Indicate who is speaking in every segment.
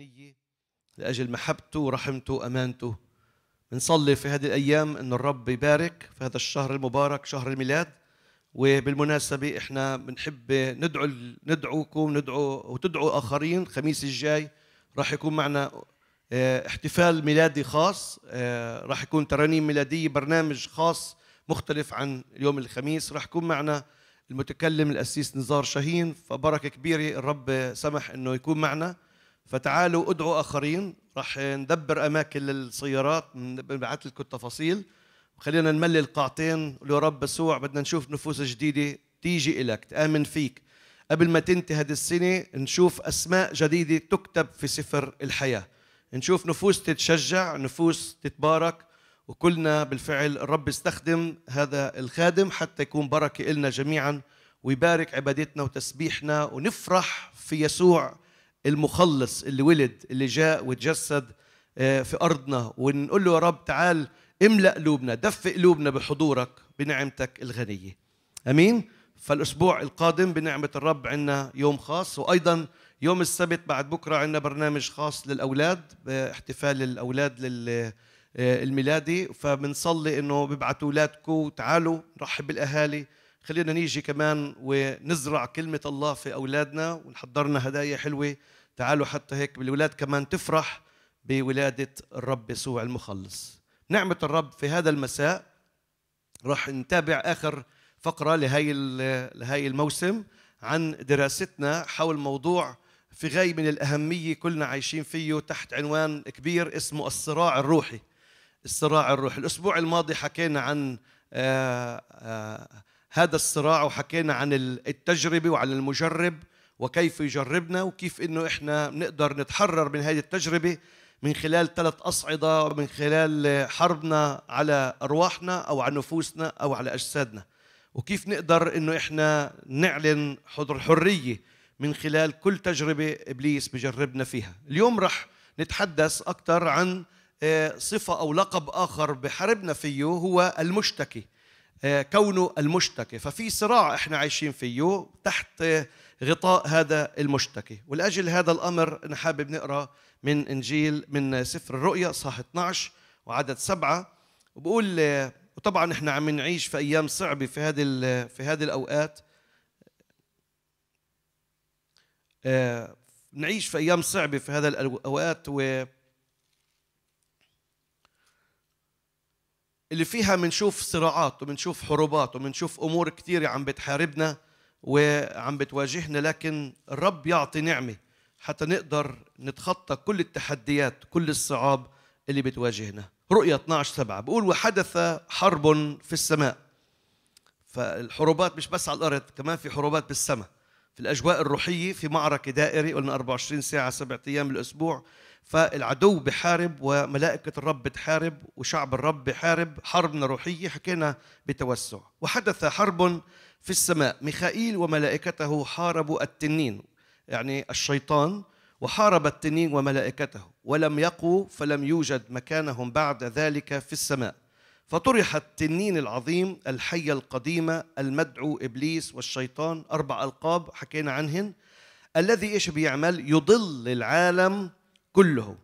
Speaker 1: الوطنية لأجل محبته ورحمته وأمانته بنصلي في هذه الأيام أن الرب يبارك في هذا الشهر المبارك شهر الميلاد وبالمناسبة إحنا بنحب ندعو ندعوكم ندعو وتدعو آخرين الخميس الجاي راح يكون معنا آه، احتفال ميلادي خاص آه، راح يكون ترانيم ميلادية برنامج خاص مختلف عن اليوم الخميس راح يكون معنا المتكلم الأسيس نزار شاهين فبركة كبيرة الرب سمح أنه يكون معنا فتعالوا ادعوا اخرين راح ندبر اماكن للسيارات بنبعث لكم التفاصيل خلينا نملي القاعتين يا رب يسوع بدنا نشوف نفوس جديده تيجي الك تامن فيك قبل ما تنتهي هذه السنه نشوف اسماء جديده تكتب في سفر الحياه نشوف نفوس تتشجع نفوس تتبارك وكلنا بالفعل الرب استخدم هذا الخادم حتى يكون بركه لنا جميعا ويبارك عبادتنا وتسبيحنا ونفرح في يسوع المخلص اللي ولد اللي جاء وتجسد آه، في أرضنا ونقول له يا رب تعال املأ قلوبنا دفئ قلوبنا بحضورك بنعمتك الغنية أمين فالأسبوع القادم بنعمة الرب عندنا يوم خاص وأيضا يوم السبت بعد بكرة عندنا برنامج خاص للأولاد آه، احتفال الأولاد لل آه، الميلادي فبنصلي انه بيبعتوا اولادكم وتعالوا نرحب بالاهالي خلينا نيجي كمان ونزرع كلمة الله في أولادنا ونحضرنا هدايا حلوة تعالوا حتى هيك بالولاد كمان تفرح بولادة الرب يسوع المخلص نعمة الرب في هذا المساء راح نتابع آخر فقرة لهي, لهي الموسم عن دراستنا حول موضوع في غاية من الأهمية كلنا عايشين فيه تحت عنوان كبير اسمه الصراع الروحي الصراع الروحي الأسبوع الماضي حكينا عن آآ آه، آآ آه، هذا الصراع وحكينا عن التجربة وعن المجرب وكيف يجربنا وكيف انه احنا بنقدر نتحرر من هذه التجربه من خلال ثلاث اصعده ومن خلال حربنا على ارواحنا او على نفوسنا او على اجسادنا وكيف نقدر انه احنا نعلن الحريه من خلال كل تجربه ابليس بجربنا فيها اليوم رح نتحدث اكثر عن آه، صفه او لقب اخر بحاربنا فيه هو المشتكي آه، كونه المشتكي ففي صراع احنا عايشين فيه تحت آه، غطاء هذا المشتكي ولاجل هذا الامر انا حابب نقرا من انجيل من سفر الرؤيا صح 12 وعدد سبعة وبقول آه، وطبعا احنا عم نعيش في ايام صعبه في هذه في هذه الاوقات نعيش في ايام صعبه في هذا الاوقات و اللي فيها بنشوف صراعات وبنشوف حروبات وبنشوف امور كثيره عم بتحاربنا وعم بتواجهنا لكن الرب يعطي نعمه حتى نقدر نتخطى كل التحديات كل الصعاب اللي بتواجهنا رؤية 12 سبعة بقول وحدث حرب في السماء فالحروبات مش بس على الأرض كمان في حروبات بالسماء في الأجواء الروحية في معركة دائرة قلنا 24 ساعة سبعة أيام بالأسبوع فالعدو بحارب وملائكة الرب بتحارب وشعب الرب بحارب حربنا روحية حكينا بتوسع وحدث حرب في السماء ميخائيل وملائكته حاربوا التنين يعني الشيطان وحارب التنين وملائكته ولم يقوا فلم يوجد مكانهم بعد ذلك في السماء فطرح التنين العظيم الحية القديمة المدعو إبليس والشيطان أربع ألقاب حكينا عنهن الذي إيش بيعمل يضل العالم كله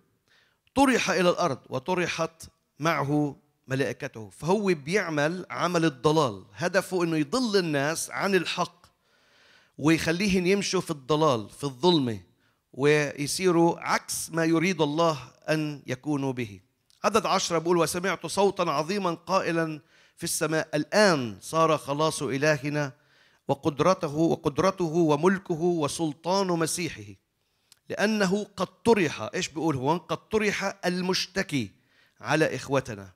Speaker 1: طرح إلى الأرض وطرحت معه ملائكته فهو بيعمل عمل الضلال هدفه أنه يضل الناس عن الحق ويخليهم يمشوا في الضلال في الظلمة ويصيروا عكس ما يريد الله أن يكونوا به عدد عشرة بيقول وسمعت صوتا عظيما قائلا في السماء الآن صار خلاص إلهنا وقدرته وقدرته وملكه وسلطان مسيحه لأنه قد طرح إيش بيقول هون قد طرح المشتكي على إخوتنا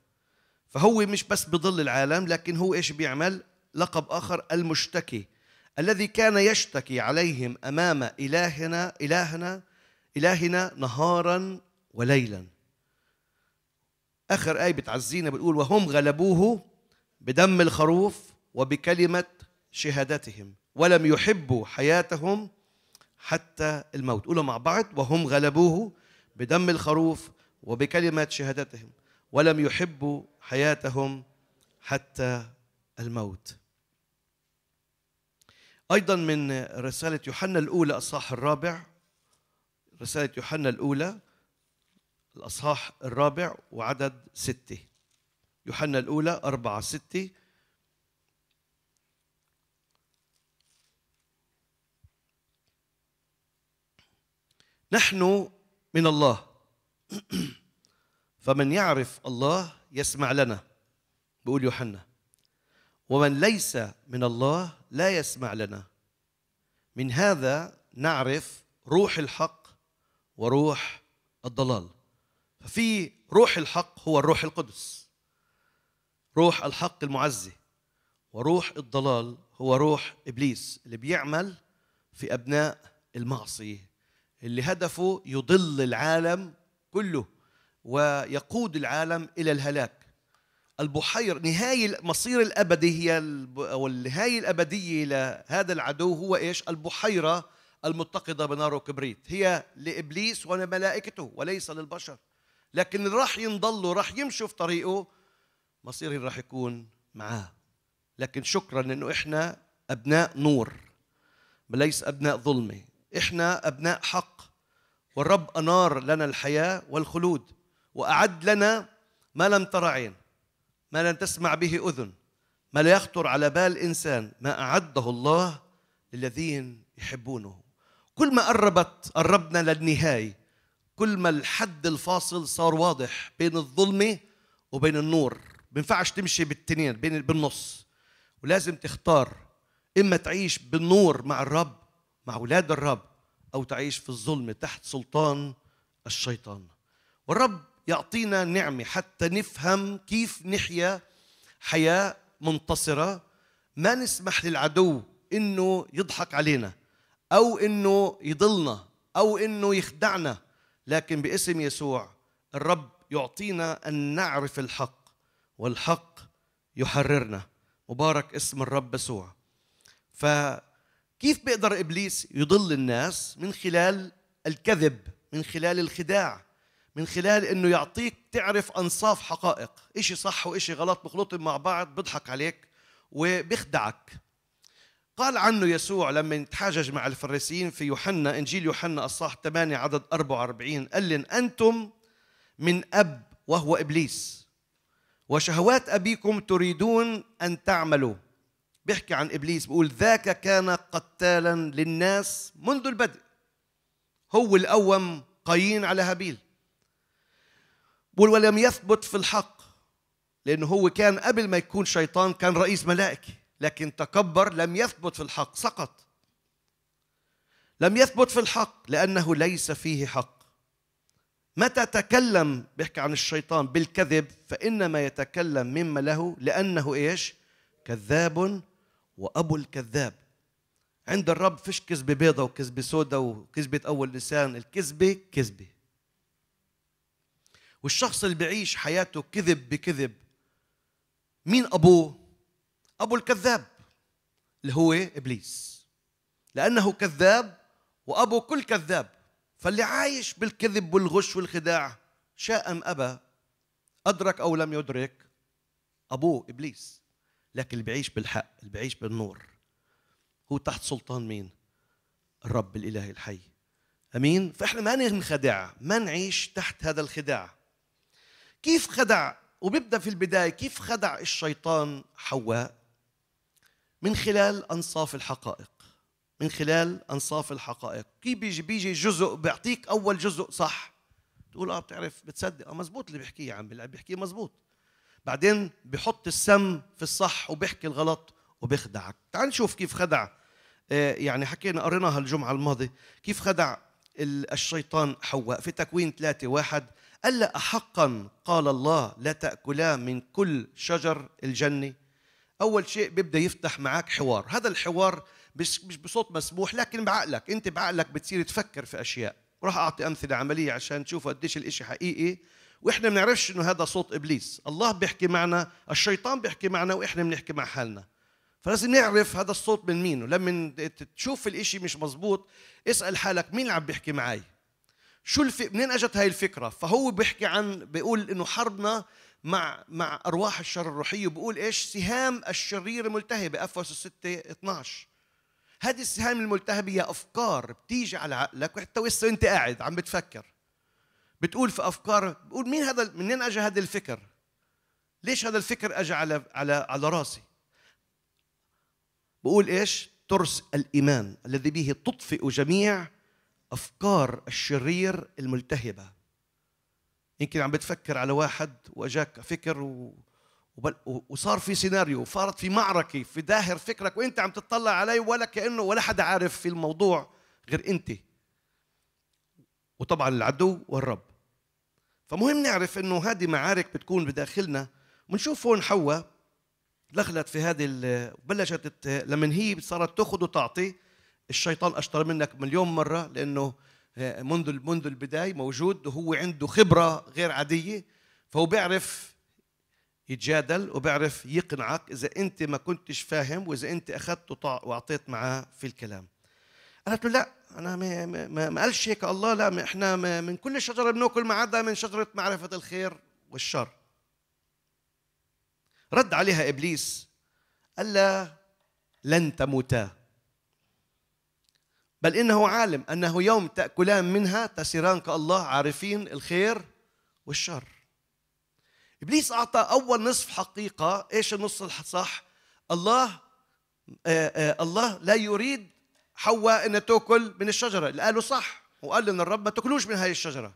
Speaker 1: فهو مش بس بضل العالم لكن هو إيش بيعمل لقب آخر المشتكي الذي كان يشتكي عليهم أمام إلهنا إلهنا إلهنا نهارا وليلا آخر آية بتعزينا بتقول وهم غلبوه بدم الخروف وبكلمة شهادتهم ولم يحبوا حياتهم حتى الموت قولوا مع بعض وهم غلبوه بدم الخروف وبكلمة شهادتهم ولم يحبوا حياتهم حتى الموت أيضا من رسالة يوحنا الأولى الأصحاح الرابع رسالة يوحنا الأولى الأصحاح الرابع وعدد ستة يوحنا الأولى أربعة ستة نحن من الله فمن يعرف الله يسمع لنا بيقول يوحنا ومن ليس من الله لا يسمع لنا من هذا نعرف روح الحق وروح الضلال ففي روح الحق هو الروح القدس روح الحق المعزي وروح الضلال هو روح ابليس اللي بيعمل في ابناء المعصيه اللي هدفه يضل العالم كله ويقود العالم الى الهلاك البحير نهاية المصير الأبدي هي أو النهاية الأبدية لهذا العدو هو إيش البحيرة المتقدة بنار وكبريت هي لإبليس ولملائكته وليس للبشر لكن اللي راح ينضلوا راح يمشوا في طريقه مصيره راح يكون معاه لكن شكرا انه احنا ابناء نور ليس ابناء ظلمه احنا ابناء حق والرب انار لنا الحياه والخلود واعد لنا ما لم تر عين ما لم تسمع به اذن ما لا يخطر على بال انسان ما اعده الله للذين يحبونه كل ما قربت قربنا للنهايه كل ما الحد الفاصل صار واضح بين الظلمه وبين النور ما ينفعش تمشي بالتنين بين بالنص ولازم تختار اما تعيش بالنور مع الرب مع أولاد الرب أو تعيش في الظلم تحت سلطان الشيطان والرب يعطينا نعمة حتى نفهم كيف نحيا حياة منتصرة ما نسمح للعدو إنه يضحك علينا أو إنه يضلنا أو إنه يخدعنا لكن باسم يسوع الرب يعطينا أن نعرف الحق والحق يحررنا مبارك اسم الرب يسوع ف كيف بيقدر ابليس يضل الناس من خلال الكذب من خلال الخداع من خلال انه يعطيك تعرف انصاف حقائق اشي صح واشي غلط بخلطهم مع بعض بضحك عليك وبيخدعك قال عنه يسوع لما يتحاجج مع الفريسيين في يوحنا انجيل يوحنا اصح 8 عدد 44 قال لهم انتم من اب وهو ابليس وشهوات ابيكم تريدون ان تعملوا بيحكي عن ابليس بيقول ذاك كان قتالا للناس منذ البدء هو الاوم قايين على هابيل بقول ولم يثبت في الحق لانه هو كان قبل ما يكون شيطان كان رئيس ملائكه لكن تكبر لم يثبت في الحق سقط لم يثبت في الحق لانه ليس فيه حق متى تكلم بيحكي عن الشيطان بالكذب فانما يتكلم مما له لانه ايش كذاب وأبو الكذاب عند الرب فيش كذبة بيضة وكذبة سودة وكذبة أول لسان الكذبة كذبة والشخص اللي بيعيش حياته كذب بكذب مين أبوه؟ أبو الكذاب اللي هو إبليس لأنه كذاب وأبو كل كذاب فاللي عايش بالكذب والغش والخداع شاء أم أبى أدرك أو لم يدرك أبوه إبليس لكن اللي بيعيش بالحق اللي بيعيش بالنور هو تحت سلطان مين الرب الاله الحي امين فاحنا ما ننخدع ما نعيش تحت هذا الخداع كيف خدع وبيبدا في البدايه كيف خدع الشيطان حواء من خلال انصاف الحقائق من خلال انصاف الحقائق كيف بيجي بيجي جزء بيعطيك اول جزء صح تقول اه بتعرف بتصدق اه مزبوط اللي بيحكيه يا عم اللي بيحكيه مزبوط بعدين بيحط السم في الصح وبيحكي الغلط وبيخدعك تعال نشوف كيف خدع آه، يعني حكينا قريناها الجمعة الماضية كيف خدع الشيطان حواء في تكوين ثلاثة واحد ألا أحقا قال الله لا تأكلا من كل شجر الجنة أول شيء بيبدأ يفتح معك حوار هذا الحوار مش بصوت مسموح لكن بعقلك أنت بعقلك بتصير تفكر في أشياء راح أعطي أمثلة عملية عشان تشوفوا قديش الإشي حقيقي واحنا ما بنعرفش انه هذا صوت ابليس الله بيحكي معنا الشيطان بيحكي معنا واحنا بنحكي مع حالنا فلازم نعرف هذا الصوت من مين ولما تشوف الإشي مش مزبوط اسال حالك مين اللي عم بيحكي معي شو الف... منين اجت هاي الفكره فهو بيحكي عن بيقول انه حربنا مع مع ارواح الشر الروحيه وبيقول ايش سهام الشرير ملتهبه افسس 6 12 هذه السهام الملتهبه هي افكار بتيجي على عقلك وحتى وسه انت قاعد عم بتفكر بتقول في افكارك بتقول مين هذا منين اجى هذا الفكر ليش هذا الفكر اجى على على على راسي بقول ايش ترس الايمان الذي به تطفئ جميع افكار الشرير الملتهبه يمكن عم بتفكر على واحد واجاك فكر و... وصار في سيناريو صارت في معركه في داهر فكرك وانت عم تطلع علي ولا كانه ولا حدا عارف في الموضوع غير انت وطبعا العدو والرب فمهم نعرف انه هذه معارك بتكون بداخلنا ونشوف هون حواء دخلت في هذه بلشت لما هي صارت تاخذ وتعطي الشيطان اشطر منك مليون مره لانه آه، منذ منذ البدايه موجود وهو عنده خبره غير عاديه فهو بيعرف يتجادل وبيعرف يقنعك اذا انت ما كنتش فاهم واذا انت اخذت واعطيت معاه في الكلام قالت له لا انا ما, ما, ما قالش هيك الله لا احنا من كل شجره بناكل ما عدا من شجره معرفه الخير والشر رد عليها ابليس قال لن تموتا بل انه عالم انه يوم تاكلان منها تسيران كالله عارفين الخير والشر ابليس اعطى اول نصف حقيقه ايش النص الصح الله آآ آه، آآ آه، الله لا يريد حواء انها تاكل من الشجره اللي قالوا صح وقال ان الرب ما تاكلوش من هذه الشجره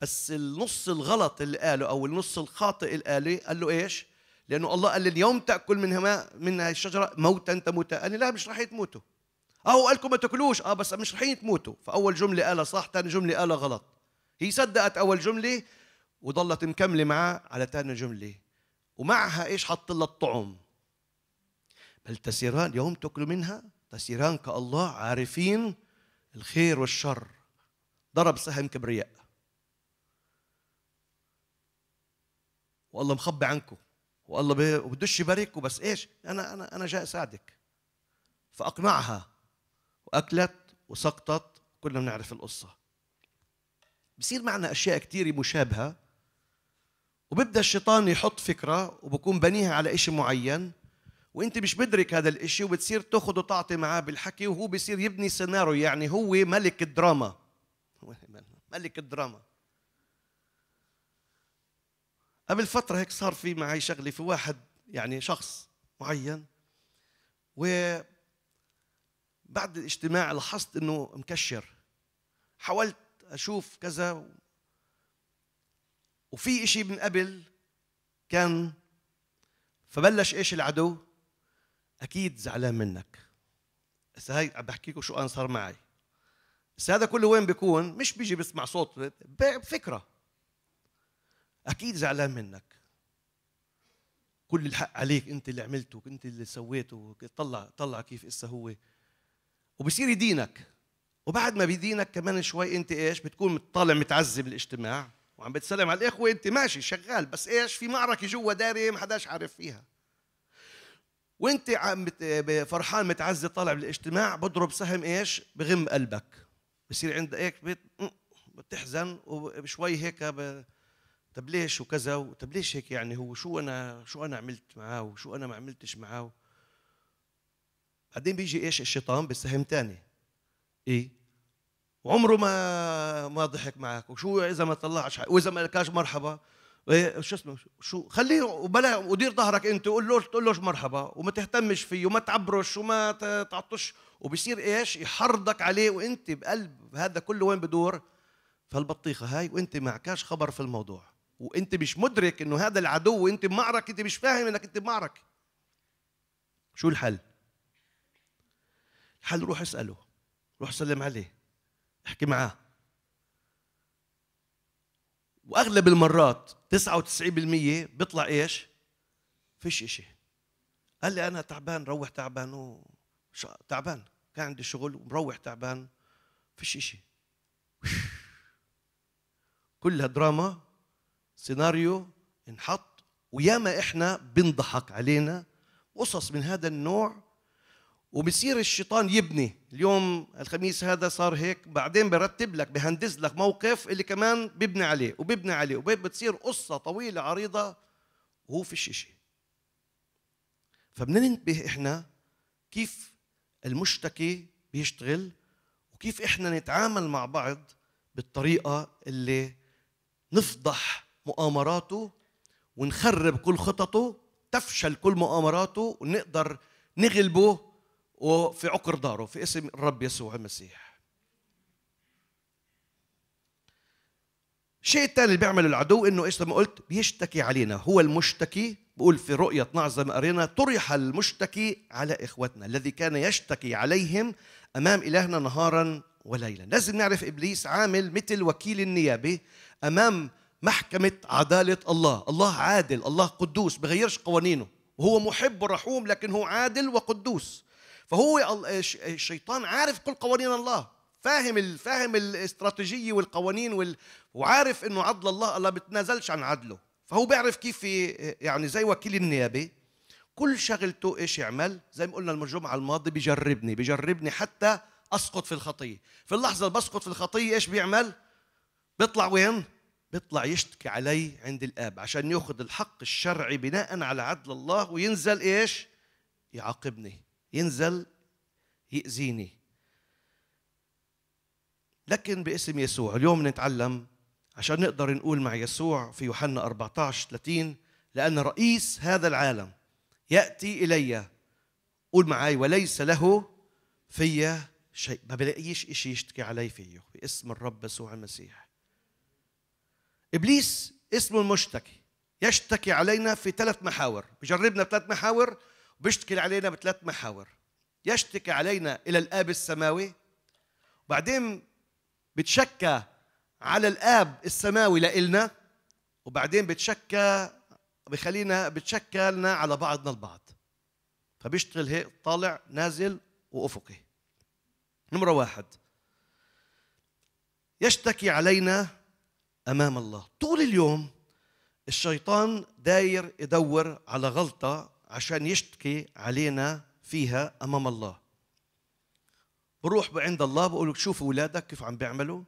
Speaker 1: بس النص الغلط اللي قاله او النص الخاطئ اللي قاله قال له ايش لانه الله قال اليوم تاكل منها من هذه الشجره موتا تموتا قال لا مش راح تموتوا اه قال لكم ما تاكلوش اه بس مش راحين تموتوا فاول جمله قالها صح ثاني جمله قالها غلط هي صدقت اول جمله وظلت مكمله معاه على ثاني جمله ومعها ايش حط لها الطعم بل تسيران يوم تاكلوا منها تسيران كالله عارفين الخير والشر ضرب سهم كبرياء والله مخبي عنكم والله بدوش يبارككم بس ايش انا انا انا جاي اساعدك فاقنعها واكلت وسقطت كلنا بنعرف القصه بصير معنا اشياء كثير مشابهه وبيبدا الشيطان يحط فكره وبكون بنيها على شيء معين وانت مش مدرك هذا الاشي وبتصير تاخذ وتعطي معاه بالحكي وهو بصير يبني سيناريو يعني هو ملك الدراما ملك الدراما قبل فترة هيك صار في معي شغلة في واحد يعني شخص معين و بعد الاجتماع لاحظت انه مكشر حاولت اشوف كذا وفي اشي من قبل كان فبلش ايش العدو اكيد زعلان منك بس هاي عم بحكي لكم شو انا صار معي بس هذا كله وين بيكون مش بيجي بسمع صوت بفكره اكيد زعلان منك كل الحق عليك انت اللي عملته انت اللي سويته طلع طلع كيف اسا هو وبصير يدينك وبعد ما بيدينك كمان شوي انت ايش بتكون طالع متعذب الاجتماع وعم بتسلم على الاخوه انت ماشي شغال بس ايش في معركه جوا داري ما حداش عارف فيها وانت عم فرحان متعزي طالع بالاجتماع بضرب سهم ايش بغم قلبك بصير عندك هيك بت... بتحزن وشوي هيك ب... طب ليش وكذا و... طب ليش هيك يعني هو شو انا شو انا عملت معاه وشو انا ما عملتش معاه بعدين بيجي ايش الشيطان بسهم ثاني ايه وعمره ما ما ضحك معك وشو اذا ما طلعش واذا ما لكاش مرحبا إيه، شو اسمه شو خليه وبلا ودير ظهرك انت وقول له تقول له مرحبا وما تهتمش فيه وما تعبرش وما تعطش وبصير ايش يحرضك عليه وانت بقلب هذا كله وين بدور فالبطيخه هاي وانت معكاش خبر في الموضوع وانت مش مدرك انه هذا العدو وانت بمعركه انت مش فاهم انك انت بمعركه شو الحل الحل روح اساله روح سلم عليه احكي معاه واغلب المرات 99% بيطلع ايش؟ فيش اشي قال لي انا تعبان روح تعبان و... تعبان كان عندي شغل ومروح تعبان فيش اشي كلها دراما سيناريو انحط وياما احنا بنضحك علينا قصص من هذا النوع وبصير الشيطان يبني اليوم الخميس هذا صار هيك بعدين برتب لك بهندز لك موقف اللي كمان ببني عليه وببني عليه وبتصير قصة طويلة عريضة وهو في إشي فبدنا ننتبه إحنا كيف المشتكي بيشتغل وكيف إحنا نتعامل مع بعض بالطريقة اللي نفضح مؤامراته ونخرب كل خططه تفشل كل مؤامراته ونقدر نغلبه وفي عقر داره في اسم الرب يسوع المسيح الشيء الثاني اللي بيعمله العدو انه ايش لما قلت بيشتكي علينا هو المشتكي بقول في رؤية 12 أرينا ما قرينا طرح المشتكي على اخوتنا الذي كان يشتكي عليهم امام الهنا نهارا وليلا لازم نعرف ابليس عامل مثل وكيل النيابه امام محكمه عداله الله الله عادل الله قدوس بغيرش قوانينه وهو محب ورحوم لكن هو عادل وقدوس فهو الشيطان عارف كل قوانين الله فاهم فاهم الاستراتيجيه والقوانين وال... وعارف انه عدل الله الله بتنازلش عن عدله فهو بيعرف كيف يعني زي وكيل النيابه كل شغلته ايش يعمل زي ما قلنا الجمعه الماضيه بجربني بجربني حتى اسقط في الخطيه في اللحظه اللي بسقط في الخطيه ايش بيعمل بيطلع وين بيطلع يشتكي علي عند الاب عشان ياخذ الحق الشرعي بناء على عدل الله وينزل ايش يعاقبني ينزل يأذيني لكن باسم يسوع اليوم نتعلم عشان نقدر نقول مع يسوع في يوحنا 14 30 لأن رئيس هذا العالم يأتي إلي قول معاي وليس له في شيء ما بلاقيش شيء يشتكي علي فيه باسم الرب يسوع المسيح إبليس اسمه المشتكي يشتكي علينا في ثلاث محاور بجربنا ثلاث محاور بيشتكي علينا بثلاث محاور يشتكي علينا إلى الآب السماوي وبعدين بتشكى على الآب السماوي لإلنا وبعدين بتشكى بخلينا بتشكى لنا على بعضنا البعض فبيشتغل هيك طالع نازل وأفقي نمرة واحد يشتكي علينا أمام الله طول اليوم الشيطان داير يدور على غلطة عشان يشتكي علينا فيها امام الله بروح عند الله بقول لك شوف اولادك كيف عم بيعملوا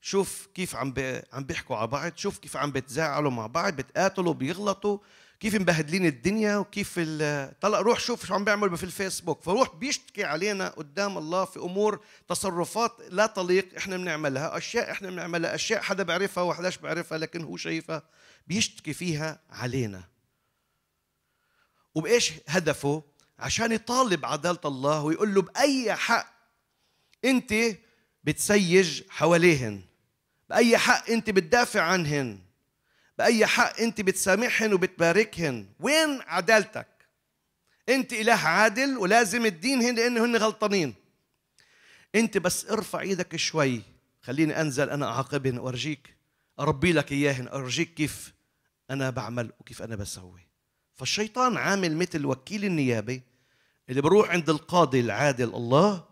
Speaker 1: شوف كيف عم عم بيحكوا على بعض شوف كيف عم بتزاعلوا مع بعض بتقاتلوا بيغلطوا كيف مبهدلين الدنيا وكيف ال... طلع روح شوف شو عم بيعملوا في الفيسبوك فروح بيشتكي علينا قدام الله في امور تصرفات لا تليق احنا بنعملها اشياء احنا بنعملها اشياء حدا بيعرفها وحداش بيعرفها لكن هو شايفها بيشتكي فيها علينا وبإيش هدفه؟ عشان يطالب عدالة الله ويقول له بأي حق أنت بتسيج حواليهن بأي حق أنت بتدافع عنهن بأي حق أنت بتسامحهن وبتباركهن وين عدالتك أنت إله عادل ولازم تدينهن لأنهن غلطانين أنت بس ارفع إيدك شوي خليني أنزل أنا أعاقبهن وأرجيك أربي لك إياهن أرجيك كيف أنا بعمل وكيف أنا بسوي فالشيطان عامل مثل وكيل النيابه اللي بروح عند القاضي العادل الله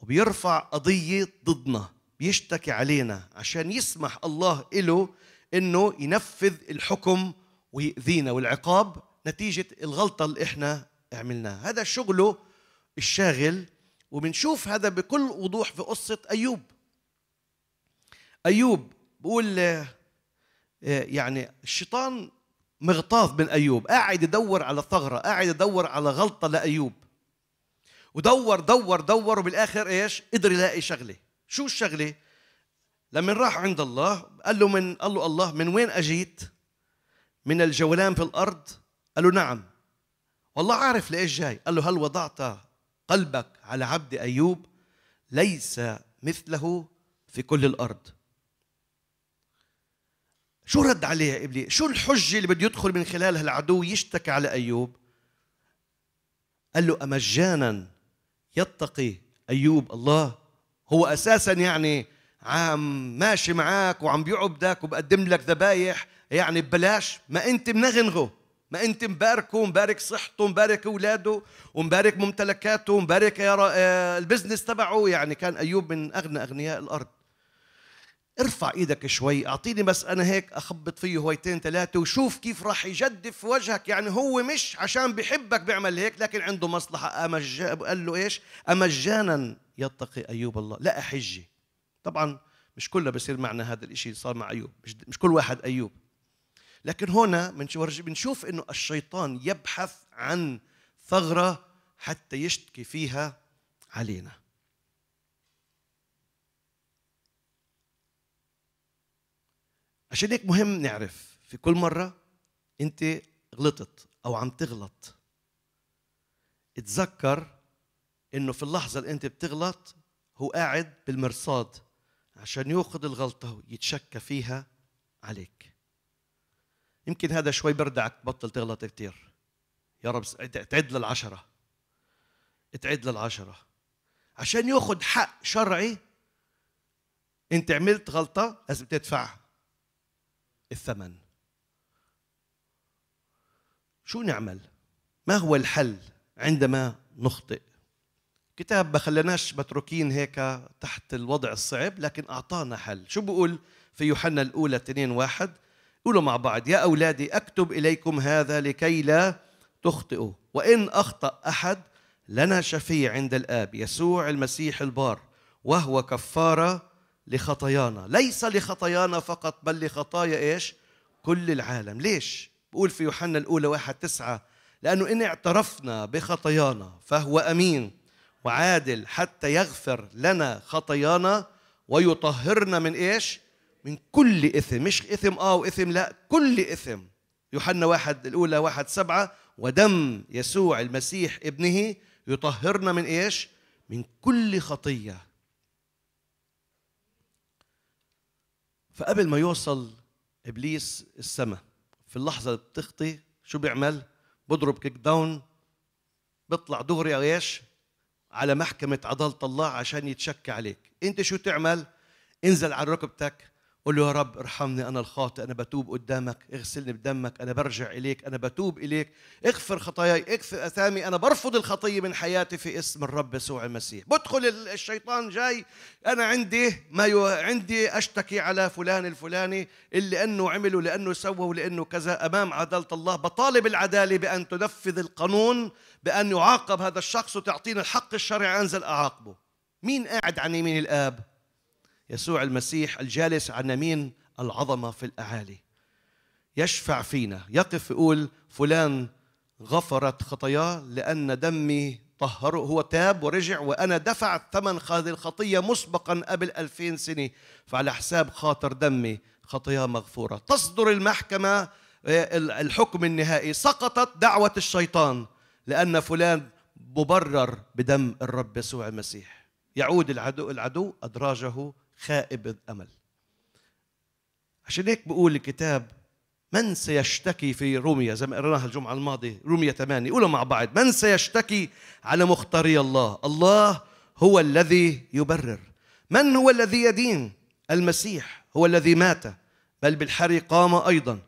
Speaker 1: وبيرفع قضيه ضدنا بيشتكي علينا عشان يسمح الله له انه ينفذ الحكم ويأذينا والعقاب نتيجه الغلطه اللي احنا عملناها هذا شغله الشاغل وبنشوف هذا بكل وضوح في قصه ايوب ايوب بقول آه، يعني الشيطان مغطاس بن أيوب قاعد يدور على ثغرة قاعد يدور على غلطة لأيوب ودور دور دور وبالآخر إيش قدر يلاقي شغلة شو الشغلة لما راح عند الله قال له من قال له الله من وين أجيت من الجولان في الأرض قال له نعم والله عارف لإيش جاي قال له هل وضعت قلبك على عبد أيوب ليس مثله في كل الأرض شو رد عليها إبليس؟ شو الحجة اللي بده يدخل من خلالها العدو يشتكي على أيوب؟ قال له أمجانا يتقي أيوب الله هو أساسا يعني عم ماشي معك وعم بيعبدك وبقدم لك ذبايح يعني ببلاش ما أنت منغنغه ما أنت مباركه ومبارك صحته ومبارك أولاده ومبارك ممتلكاته ومبارك آه، البزنس تبعه يعني كان أيوب من أغنى أغنياء الأرض ارفع ايدك شوي اعطيني بس انا هيك اخبط فيه هويتين ثلاثه وشوف كيف راح يجدف وجهك يعني هو مش عشان بحبك بيعمل هيك لكن عنده مصلحه أمج... قال له ايش امجانا يتقي ايوب الله لا احجي طبعا مش كلنا بصير معنا هذا الشيء صار مع ايوب مش, مش كل واحد ايوب لكن هنا بنشوف انه الشيطان يبحث عن ثغره حتى يشتكي فيها علينا عشان هيك مهم نعرف في كل مرة أنت غلطت أو عم تغلط اتذكر انه في اللحظه اللي انت بتغلط هو قاعد بالمرصاد عشان ياخذ الغلطه ويتشكى فيها عليك يمكن هذا شوي بردعك تبطل تغلط كثير يا رب تعد للعشره تعد للعشره عشان ياخذ حق شرعي انت عملت غلطه لازم تدفعها الثمن شو نعمل ما هو الحل عندما نخطئ كتاب ما خلناش متروكين هيك تحت الوضع الصعب لكن أعطانا حل شو بقول في يوحنا الأولى 2 واحد قولوا مع بعض يا أولادي أكتب إليكم هذا لكي لا تخطئوا وإن أخطأ أحد لنا شفيع عند الآب يسوع المسيح البار وهو كفارة لخطايانا ليس لخطايانا فقط بل لخطايا ايش كل العالم ليش بقول في يوحنا الاولى واحد تسعة لانه ان اعترفنا بخطايانا فهو امين وعادل حتى يغفر لنا خطايانا ويطهرنا من ايش من كل اثم مش اثم اه واثم لا كل اثم يوحنا واحد الاولى واحد سبعة ودم يسوع المسيح ابنه يطهرنا من ايش من كل خطيه فقبل ما يوصل ابليس السماء في اللحظه اللي بتخطي شو بيعمل؟ بضرب كيك داون بيطلع دغري ايش؟ على محكمه عداله الله عشان يتشكى عليك، انت شو تعمل؟ انزل على ركبتك قول له يا رب ارحمني انا الخاطئ انا بتوب قدامك اغسلني بدمك انا برجع اليك انا بتوب اليك اغفر خطاياي اغفر اثامي انا برفض الخطيه من حياتي في اسم الرب يسوع المسيح بدخل الشيطان جاي انا عندي ما يو... عندي اشتكي على فلان الفلاني اللي انه عمل ولانه سوى ولانه كذا امام عداله الله بطالب العداله بان تنفذ القانون بان يعاقب هذا الشخص وتعطينا الحق الشرعي انزل اعاقبه مين قاعد عن يمين الاب يسوع المسيح الجالس على يمين العظمه في الاعالي يشفع فينا يقف يقول فلان غفرت خطاياه لان دمي طهره هو تاب ورجع وانا دفعت ثمن هذه الخطيه مسبقا قبل 2000 سنه فعلى حساب خاطر دمي خطاياه مغفوره تصدر المحكمه آه، الحكم النهائي سقطت دعوه الشيطان لان فلان مبرر بدم الرب يسوع المسيح يعود العدو العدو ادراجه خائب الامل عشان هيك بقول الكتاب من سيشتكي في روميا زي ما قرناها الجمعة الماضية روميا 8 قولوا مع بعض من سيشتكي على مختاري الله الله هو الذي يبرر من هو الذي يدين المسيح هو الذي مات بل بالحري قام أيضا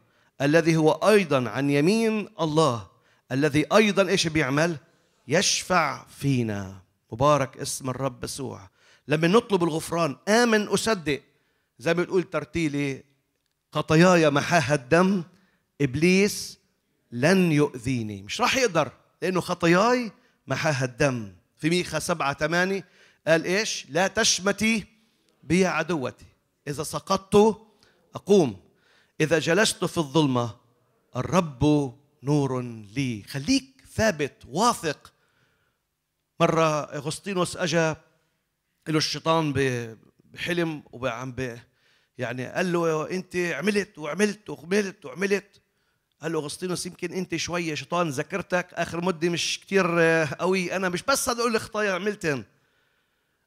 Speaker 1: الذي هو أيضا عن يمين الله الذي أيضا إيش بيعمل يشفع فينا مبارك اسم الرب يسوع لما نطلب الغفران آمن أصدق زي ما بتقول ترتيلي خطاياي محاها الدم إبليس لن يؤذيني مش راح يقدر لأنه خطاياي محاها الدم في ميخا سبعة ثمانية قال إيش لا تشمتي بي عدوتي إذا سقطت أقوم إذا جلست في الظلمة الرب نور لي خليك ثابت واثق مرة أغسطينوس أجا له الشيطان بحلم وعم يعني قال له انت عملت وعملت وعملت وعملت قال له اغسطينوس يمكن انت شويه شيطان ذاكرتك اخر مده مش كثير قوي انا مش بس بدي اقول لك خطايا عملتن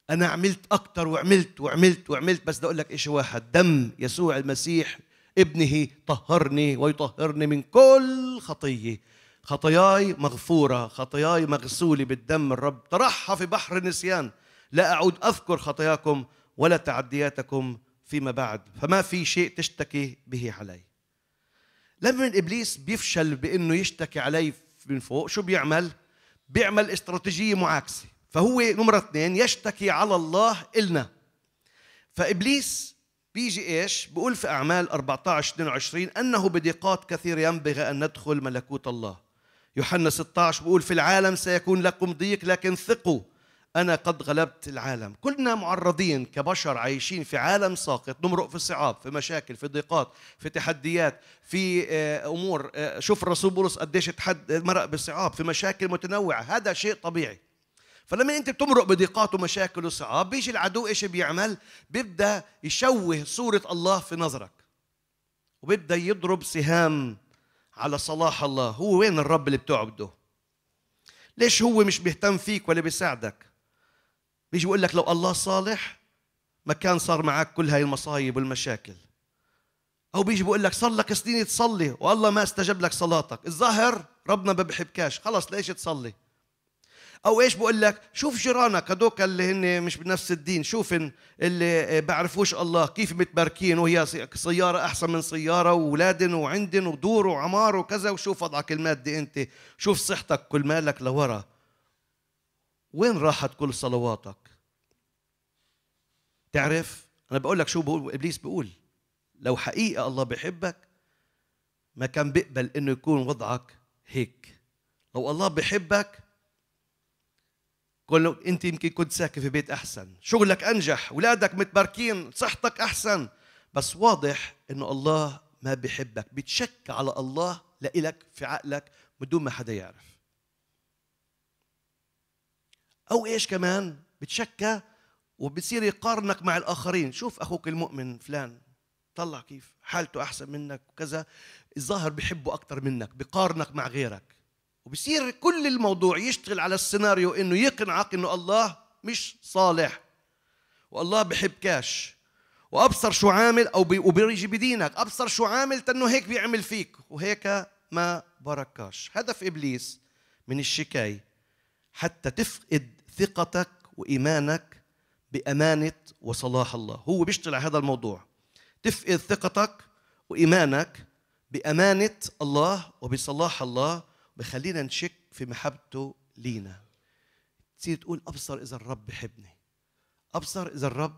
Speaker 1: انا عملت اكثر وعملت وعملت وعملت بس بدي اقول لك شيء واحد دم يسوع المسيح ابنه طهرني ويطهرني من كل خطيه خطاياي مغفوره خطاياي مغسوله بالدم الرب طرحها في بحر النسيان لا أعود أذكر خطاياكم ولا تعدياتكم فيما بعد فما في شيء تشتكي به علي لما إبليس بيفشل بأنه يشتكي علي من فوق شو بيعمل؟ بيعمل استراتيجية معاكسة فهو نمرة اثنين يشتكي على الله إلنا فإبليس بيجي إيش؟ بقول في أعمال 14 22 أنه بضيقات كثيرة ينبغي أن ندخل ملكوت الله يوحنا 16 بقول في العالم سيكون لكم ضيق لكن ثقوا أنا قد غلبت العالم كلنا معرضين كبشر عايشين في عالم ساقط نمرق في صعاب في مشاكل في ضيقات في تحديات في آه، أمور آه، شوف الرسول بولس قديش تحد مرق بصعاب في مشاكل متنوعة هذا شيء طبيعي فلما انت بتمرق بضيقات ومشاكل وصعاب بيجي العدو ايش بيعمل بيبدا يشوه صوره الله في نظرك وبيبدا يضرب سهام على صلاح الله هو وين الرب اللي بتعبده ليش هو مش بيهتم فيك ولا بيساعدك بيجي يقول لك لو الله صالح ما كان صار معك كل هاي المصايب والمشاكل او بيجي بيقول لك صار لك سنين تصلي والله ما استجاب لك صلاتك الظاهر ربنا ما بحبكاش خلص ليش تصلي او ايش بقول لك شوف جيرانك هذوك اللي هن مش بنفس الدين شوف اللي بعرفوش الله كيف متباركين وهي سياره احسن من سياره واولاد وعندن ودور وعمار وكذا وشوف وضعك المادي انت شوف صحتك كل مالك لورا وين راحت كل صلواتك تعرف انا بقول لك شو بقول ابليس بقول لو حقيقه الله بحبك ما كان بيقبل انه يكون وضعك هيك لو الله بحبك كل انت يمكن كنت ساكن في بيت احسن شغلك انجح اولادك متباركين صحتك احسن بس واضح انه الله ما بحبك بتشك على الله لإلك في عقلك بدون ما حدا يعرف أو إيش كمان بتشكى وبصير يقارنك مع الآخرين شوف أخوك المؤمن فلان طلع كيف حالته أحسن منك وكذا الظاهر بحبه أكثر منك بقارنك مع غيرك وبصير كل الموضوع يشتغل على السيناريو إنه يقنعك إنه الله مش صالح والله بحب كاش وابصر شو عامل او بي وبيجي بدينك ابصر شو عامل تنه هيك بيعمل فيك وهيك ما بركاش هدف ابليس من الشكاي حتى تفقد ثقتك وإيمانك بأمانة وصلاح الله هو بيشتغل على هذا الموضوع تفقد ثقتك وإيمانك بأمانة الله وبصلاح الله بخلينا نشك في محبته لينا تصير تقول أبصر إذا الرب بحبني أبصر إذا الرب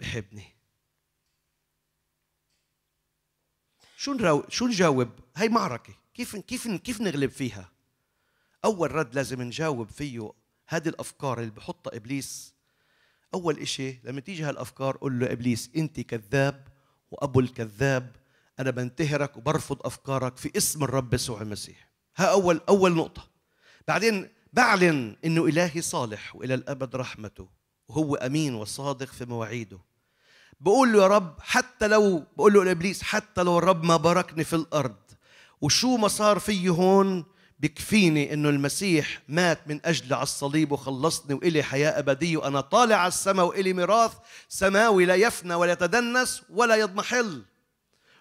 Speaker 1: بحبني شو نرو... شو نجاوب هاي معركة كيف كيف كيف نغلب فيها أول رد لازم نجاوب فيه هذه الأفكار اللي بحطها إبليس أول إشي لما تيجي هالأفكار قول له إبليس أنت كذاب وأبو الكذاب أنا بنتهرك وبرفض أفكارك في اسم الرب يسوع المسيح ها أول أول نقطة بعدين بعلن أنه إلهي صالح وإلى الأبد رحمته وهو أمين وصادق في مواعيده بقول له يا رب حتى لو بقول له لابليس حتى لو الرب ما باركني في الارض وشو ما صار فيي هون بكفيني انه المسيح مات من اجل على الصليب وخلصني والي حياه ابديه وانا طالع على السماء والي ميراث سماوي لا يفنى ولا يتدنس ولا يضمحل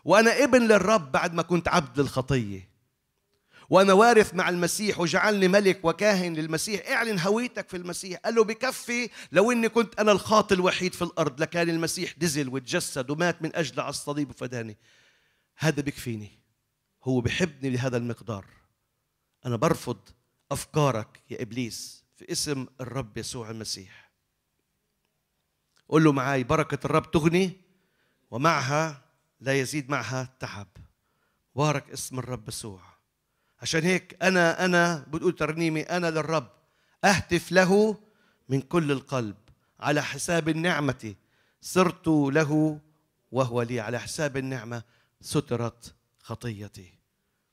Speaker 1: وانا ابن للرب بعد ما كنت عبد للخطيه وانا وارث مع المسيح وجعلني ملك وكاهن للمسيح اعلن هويتك في المسيح قال له بكفي لو اني كنت انا الخاطي الوحيد في الارض لكان المسيح نزل وتجسد ومات من اجل على الصليب وفداني هذا بكفيني هو بحبني بهذا المقدار أنا برفض أفكارك يا إبليس في اسم الرب يسوع المسيح قول له معاي بركة الرب تغني ومعها لا يزيد معها تعب بارك اسم الرب يسوع عشان هيك أنا أنا بتقول ترنيمي أنا للرب أهتف له من كل القلب على حساب النعمة صرت له وهو لي على حساب النعمة سترت خطيتي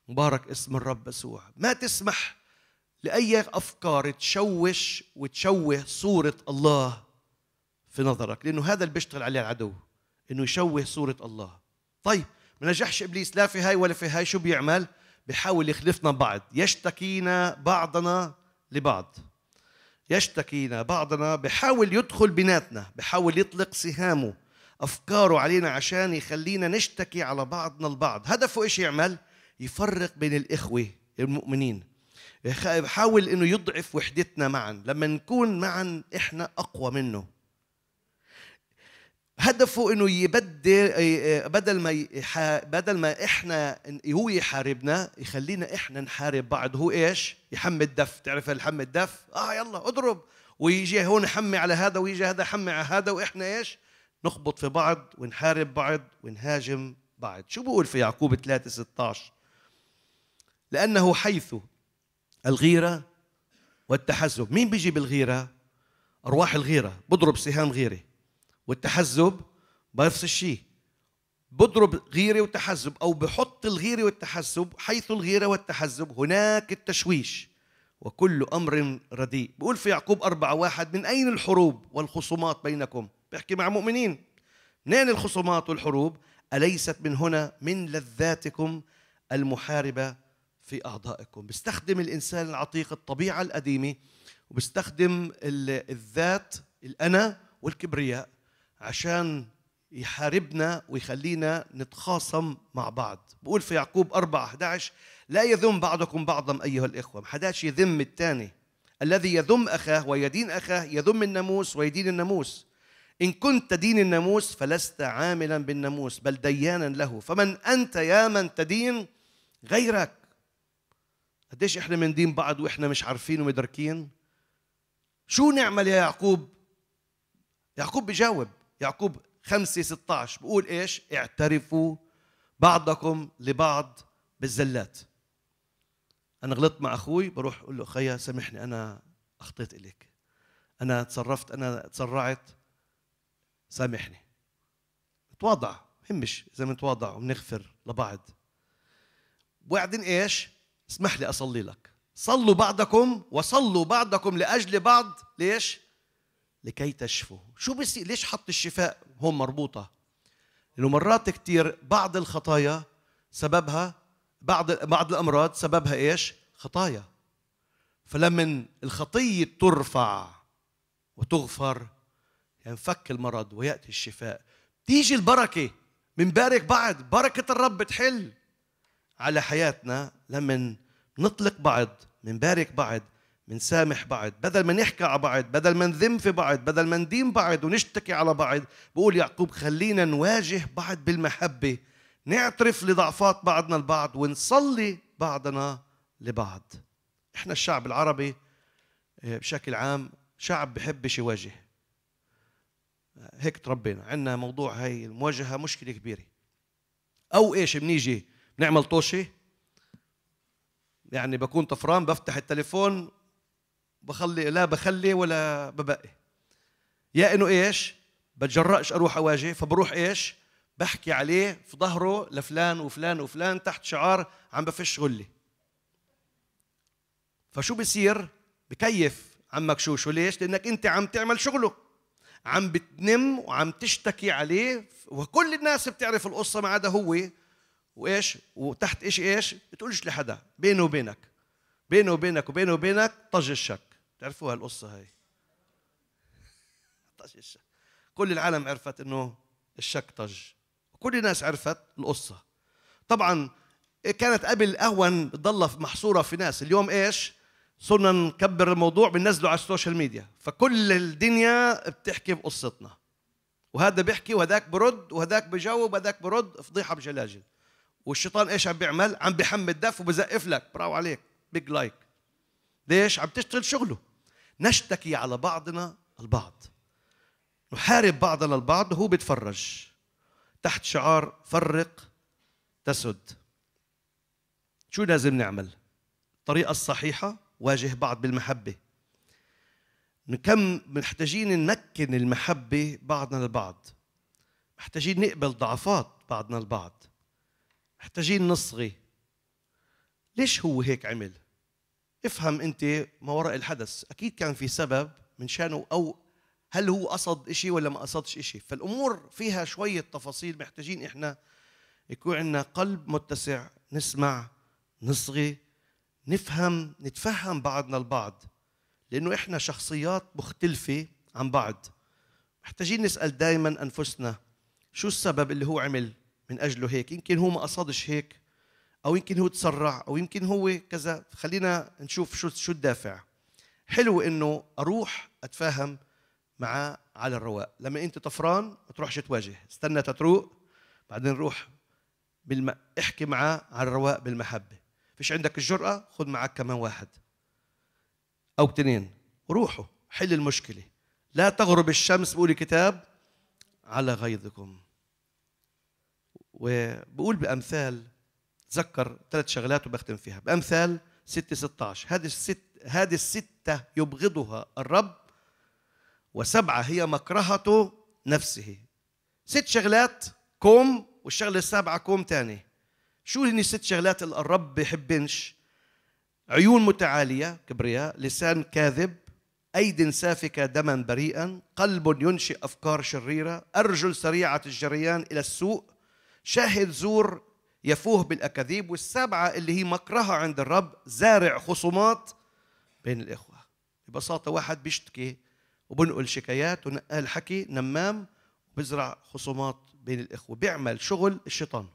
Speaker 1: مبارك اسم الرب يسوع ما تسمح لأي أفكار تشوش وتشوه صورة الله في نظرك لأنه هذا اللي بيشتغل عليه العدو أنه يشوه صورة الله طيب ما نجحش إبليس لا في هاي ولا في هاي شو بيعمل بيحاول يخلفنا بعض يشتكينا بعضنا لبعض يشتكينا بعضنا بحاول يدخل بيناتنا بحاول يطلق سهامه أفكاره علينا عشان يخلينا نشتكي على بعضنا البعض هدفه إيش يعمل؟ يفرق بين الإخوة المؤمنين بحاول انه يضعف وحدتنا معا لما نكون معا احنا اقوى منه هدفه انه يبدل بدل ما بدل ما احنا هو يحاربنا يخلينا احنا نحارب بعض هو ايش يحمي الدف تعرف الحم الدف اه يلا اضرب ويجي هون حمي على هذا ويجي هذا حمي على هذا واحنا ايش نخبط في بعض ونحارب بعض ونهاجم بعض شو بقول في يعقوب 3 16 لأنه حيث الغيرة والتحزب مين بيجي بالغيرة؟ أرواح الغيرة بضرب سهام غيرة والتحزب بنفس الشيء بضرب غيرة وتحزب أو بحط الغيرة والتحزب حيث الغيرة والتحزب هناك التشويش وكل أمر رديء بقول في يعقوب أربعة واحد من أين الحروب والخصومات بينكم بيحكي مع مؤمنين منين الخصومات والحروب أليست من هنا من لذاتكم المحاربة في أعضائكم بيستخدم الإنسان العتيق الطبيعة القديمة وبيستخدم الذات الأنا والكبرياء عشان يحاربنا ويخلينا نتخاصم مع بعض بقول في يعقوب 4 11 لا يذم بعضكم بعضا أيها الإخوة ما حداش يذم الثاني الذي يذم أخاه ويدين أخاه يذم الناموس ويدين الناموس إن كنت تدين الناموس فلست عاملا بالناموس بل ديانا له فمن أنت يا من تدين غيرك قديش احنا من دين بعض واحنا مش عارفين ومدركين شو نعمل يا يعقوب يعقوب بجاوب يعقوب 5 16 بقول ايش اعترفوا بعضكم لبعض بالزلات انا غلطت مع اخوي بروح اقول له خيا سامحني انا اخطيت اليك انا تصرفت انا تسرعت سامحني تواضع مهمش اذا بنتواضع وبنغفر لبعض وبعدين ايش اسمح لي أصلي لك صلوا بعضكم وصلوا بعضكم لأجل بعض ليش؟ لكي تشفوا شو بصير ليش حط الشفاء هون مربوطة لأنه مرات كثير بعض الخطايا سببها بعض بعض الأمراض سببها إيش خطايا فلما الخطية ترفع وتغفر ينفك المرض ويأتي الشفاء تيجي البركة من بارك بعض بركة الرب تحل على حياتنا لما نطلق بعض منبارك بعض منسامح بعض بدل ما نحكي على بعض بدل ما نذم في بعض بدل ما ندين بعض ونشتكي على بعض بقول يعقوب خلينا نواجه بعض بالمحبة نعترف لضعفات بعضنا البعض ونصلي بعضنا لبعض احنا الشعب العربي آه، بشكل عام شعب بحبش يواجه آه، هيك تربينا عندنا موضوع هاي المواجهة مشكلة كبيرة أو إيش بنيجي نعمل طوشة يعني بكون طفران بفتح التليفون بخلي لا بخلي ولا ببقي يا انه ايش بتجرأش اروح اواجه فبروح ايش بحكي عليه في ظهره لفلان وفلان وفلان تحت شعار عم بفش غلي فشو بصير بكيف عمك شوشو ليش لانك انت عم تعمل شغله عم بتنم وعم تشتكي عليه وكل الناس بتعرف القصه ما عدا هو وايش وتحت ايش ايش بتقولش لحدا بينه وبينك بينه وبينك وبينه وبينك طج الشك تعرفوا القصه هاي طج الشك كل العالم عرفت انه الشك طج كل الناس عرفت القصه طبعا كانت قبل اهون ضل محصوره في ناس اليوم ايش صرنا نكبر الموضوع بننزله على السوشيال ميديا فكل الدنيا بتحكي بقصتنا وهذا بيحكي وهذاك برد وهذاك بجاوب وهذاك برد فضيحه بجلاجل والشيطان ايش عم بيعمل؟ عم بحمد دف وبزقف لك براو عليك بيج لايك ليش؟ عم تشتغل شغله نشتكي على بعضنا البعض نحارب بعضنا البعض وهو بيتفرج تحت شعار فرق تسد شو لازم نعمل؟ الطريقة الصحيحة واجه بعض بالمحبة كم محتاجين نمكن المحبة بعضنا البعض محتاجين نقبل ضعفات بعضنا البعض محتاجين نصغي ليش هو هيك عمل افهم انت ما وراء الحدث اكيد كان في سبب من شانه او هل هو قصد شيء ولا ما قصدش شيء فالامور فيها شويه تفاصيل محتاجين احنا يكون عندنا قلب متسع نسمع نصغي نفهم نتفهم بعضنا البعض لانه احنا شخصيات مختلفه عن بعض محتاجين نسال دائما انفسنا شو السبب اللي هو عمل من اجله هيك يمكن هو ما قصدش هيك او يمكن هو تسرع او يمكن هو كذا خلينا نشوف شو شو الدافع حلو انه اروح اتفاهم معاه على الرواق لما انت طفران ما تروحش تواجه استنى تتروق بعدين روح بالم... احكي معاه على الرواق بالمحبه فيش عندك الجرأة خذ معك كمان واحد أو اثنين روحوا حل المشكلة لا تغرب الشمس بقول الكتاب على غيظكم وبقول بأمثال تذكر ثلاث شغلات وبختم فيها بأمثال 6 16 هذه الست هذه الستة يبغضها الرب وسبعة هي مكرهة نفسه ست شغلات كوم والشغلة السابعة كوم تاني شو هن الست شغلات اللي الرب بيحبنش عيون متعالية كبرياء لسان كاذب أيد سافكة دما بريئا قلب ينشئ أفكار شريرة أرجل سريعة الجريان إلى السوء شاهد زور يفوه بالأكاذيب والسبعة اللي هي مكرهة عند الرب زارع خصومات بين الإخوة ببساطة واحد بيشتكي وبنقل شكايات ونقال حكي نمام وبزرع خصومات بين الإخوة بيعمل شغل الشيطان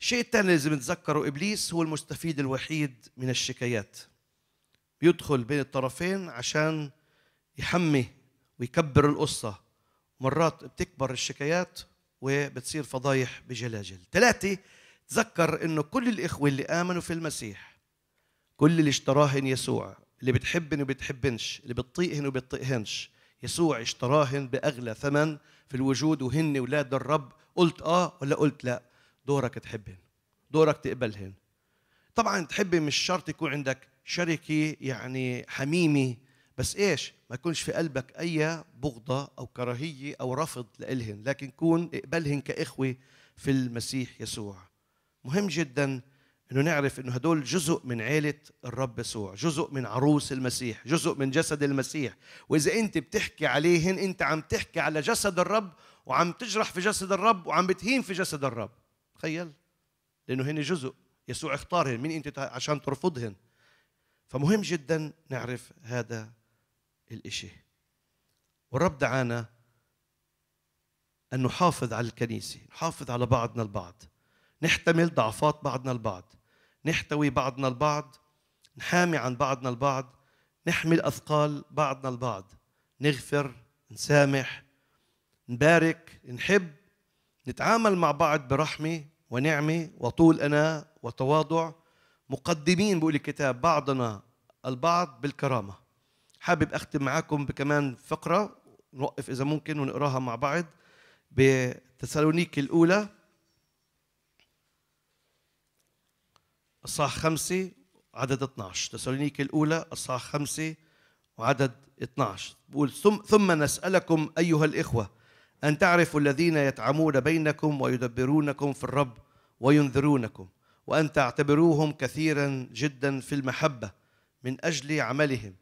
Speaker 1: الشيء الثاني لازم نتذكره إبليس هو المستفيد الوحيد من الشكايات بيدخل بين الطرفين عشان يحمي ويكبر القصة مرات بتكبر الشكايات وبتصير فضايح بجلاجل ثلاثة تذكر أنه كل الإخوة اللي آمنوا في المسيح كل اللي اشتراهن يسوع اللي بتحبن وبتحبنش اللي بتطيقهن وبتطيقهنش يسوع اشتراهن بأغلى ثمن في الوجود وهن ولاد الرب قلت آه ولا قلت لا دورك تحبن دورك تقبلهن طبعا تحبي مش شرط يكون عندك شركة يعني حميمة بس ايش ما يكونش في قلبك اي بغضه او كراهيه او رفض لإلهن لكن كون اقبلهن كاخوه في المسيح يسوع مهم جدا انه نعرف انه هدول جزء من عيله الرب يسوع جزء من عروس المسيح جزء من جسد المسيح واذا انت بتحكي عليهن انت عم تحكي على جسد الرب وعم تجرح في جسد الرب وعم بتهين في جسد الرب تخيل لانه هن جزء يسوع اختارهن مين انت عشان ترفضهن فمهم جدا نعرف هذا الإشي والرب دعانا أن نحافظ على الكنيسة نحافظ على بعضنا البعض نحتمل ضعفات بعضنا البعض نحتوي بعضنا البعض نحامي عن بعضنا البعض نحمل أثقال بعضنا البعض نغفر نسامح نبارك نحب نتعامل مع بعض برحمة ونعمة وطول أنا وتواضع مقدمين بقول الكتاب بعضنا البعض بالكرامة حابب اختم معاكم بكمان فقره نوقف اذا ممكن ونقراها مع بعض بتسالونيك الاولى اصحاح خمسة عدد 12 تسالونيك الاولى اصحاح خمسة وعدد 12 بقول ثم نسالكم ايها الاخوه ان تعرفوا الذين يتعمون بينكم ويدبرونكم في الرب وينذرونكم وان تعتبروهم كثيرا جدا في المحبه من اجل عملهم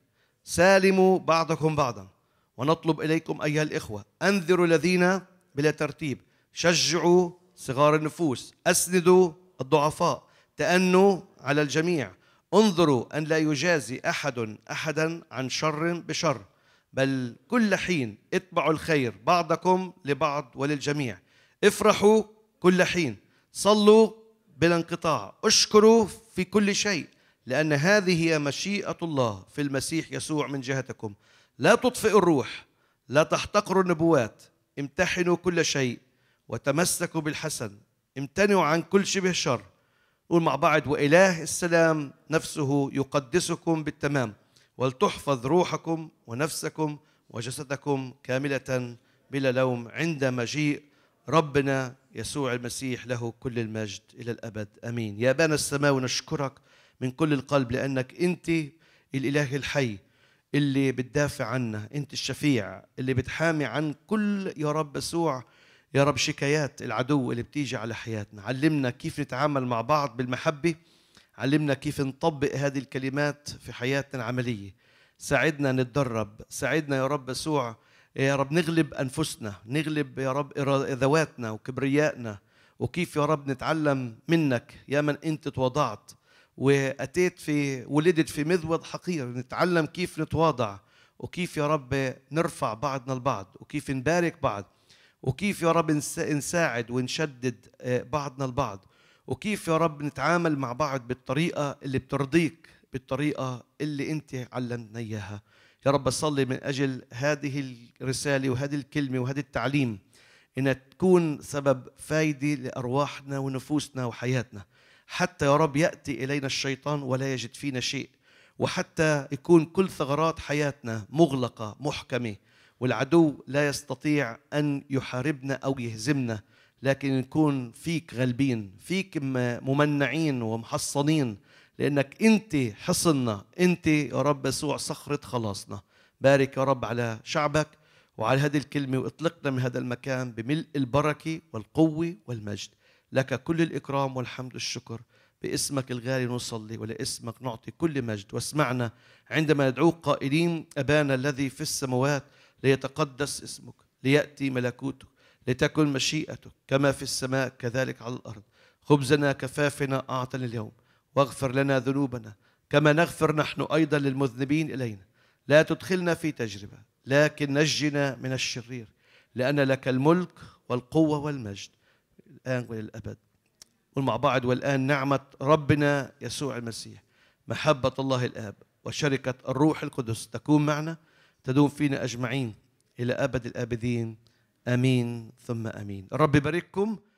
Speaker 1: سالموا بعضكم بعضا ونطلب إليكم أيها الإخوة أنذروا الذين بلا ترتيب شجعوا صغار النفوس أسندوا الضعفاء تأنوا على الجميع انظروا أن لا يجازي أحد أحدا عن شر بشر بل كل حين اتبعوا الخير بعضكم لبعض وللجميع افرحوا كل حين صلوا بلا انقطاع اشكروا في كل شيء لأن هذه هي مشيئة الله في المسيح يسوع من جهتكم لا تطفئوا الروح لا تحتقروا النبوات امتحنوا كل شيء وتمسكوا بالحسن امتنعوا عن كل شبه شر قول مع بعض وإله السلام نفسه يقدسكم بالتمام ولتحفظ روحكم ونفسكم وجسدكم كاملة بلا لوم عند مجيء ربنا يسوع المسيح له كل المجد إلى الأبد أمين يا بنا السماوي نشكرك من كل القلب لأنك أنت الإله الحي اللي بتدافع عنا أنت الشفيع اللي بتحامي عن كل يا رب يسوع يا رب شكايات العدو اللي بتيجي على حياتنا علمنا كيف نتعامل مع بعض بالمحبة علمنا كيف نطبق هذه الكلمات في حياتنا العملية ساعدنا نتدرب ساعدنا يا رب يسوع يا رب نغلب أنفسنا نغلب يا رب ذواتنا وكبريائنا وكيف يا رب نتعلم منك يا من أنت تواضعت واتيت في ولدت في مذود حقير نتعلم كيف نتواضع وكيف يا رب نرفع بعضنا البعض وكيف نبارك بعض وكيف يا رب نساعد ونشدد آه، بعضنا البعض وكيف يا رب نتعامل مع بعض بالطريقة اللي بترضيك بالطريقة اللي أنت علمتنا إياها يا رب أصلي من أجل هذه الرسالة وهذه الكلمة وهذا التعليم إنها تكون سبب فايدة لأرواحنا ونفوسنا وحياتنا حتى يا رب ياتي الينا الشيطان ولا يجد فينا شيء وحتى يكون كل ثغرات حياتنا مغلقه محكمه والعدو لا يستطيع ان يحاربنا او يهزمنا لكن نكون فيك غالبين فيك ممنعين ومحصنين لانك انت حصننا انت يا رب يسوع صخره خلاصنا بارك يا رب على شعبك وعلى هذه الكلمه واطلقنا من هذا المكان بملء البركه والقوه والمجد لك كل الإكرام والحمد والشكر باسمك الغالي نصلي ولاسمك نعطي كل مجد واسمعنا عندما ندعوك قائلين أبانا الذي في السماوات ليتقدس اسمك ليأتي ملكوتك لتكن مشيئتك كما في السماء كذلك على الأرض خبزنا كفافنا أعطنا اليوم واغفر لنا ذنوبنا كما نغفر نحن أيضا للمذنبين إلينا لا تدخلنا في تجربة لكن نجنا من الشرير لأن لك الملك والقوة والمجد الآن وللأبد قل مع بعض والآن نعمة ربنا يسوع المسيح محبة الله الآب وشركة الروح القدس تكون معنا تدوم فينا أجمعين إلى أبد الآبدين آمين ثم آمين الرب يبارككم